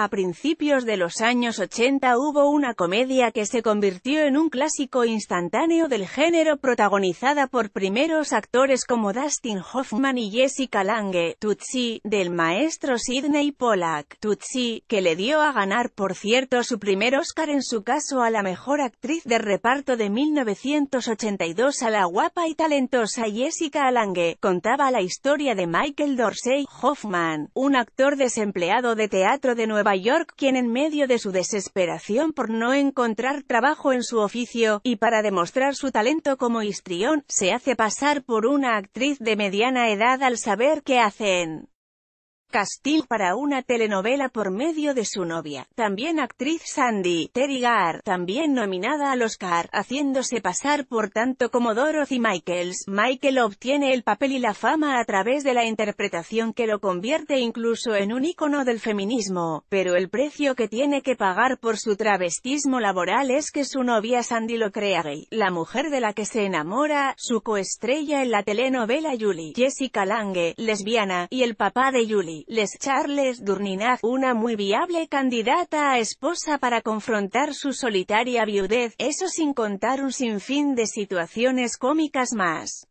A principios de los años 80 hubo una comedia que se convirtió en un clásico instantáneo del género protagonizada por primeros actores como Dustin Hoffman y Jessica Lange, Tutsi, del maestro Sidney Pollack, Tutsi, que le dio a ganar por cierto su primer Oscar en su caso a la mejor actriz de reparto de 1982 a la guapa y talentosa Jessica Lange, contaba la historia de Michael Dorsey Hoffman, un actor desempleado de teatro de Nueva York quien en medio de su desesperación por no encontrar trabajo en su oficio, y para demostrar su talento como histrión, se hace pasar por una actriz de mediana edad al saber qué hacen. Castillo para una telenovela por medio de su novia, también actriz Sandy Garr, también nominada al Oscar, haciéndose pasar por tanto como Dorothy Michaels. Michael obtiene el papel y la fama a través de la interpretación que lo convierte incluso en un ícono del feminismo, pero el precio que tiene que pagar por su travestismo laboral es que su novia Sandy lo crea gay, la mujer de la que se enamora, su coestrella en la telenovela Julie, Jessica Lange, lesbiana, y el papá de Julie les Charles Durninaz, una muy viable candidata a esposa para confrontar su solitaria viudez, eso sin contar un sinfín de situaciones cómicas más.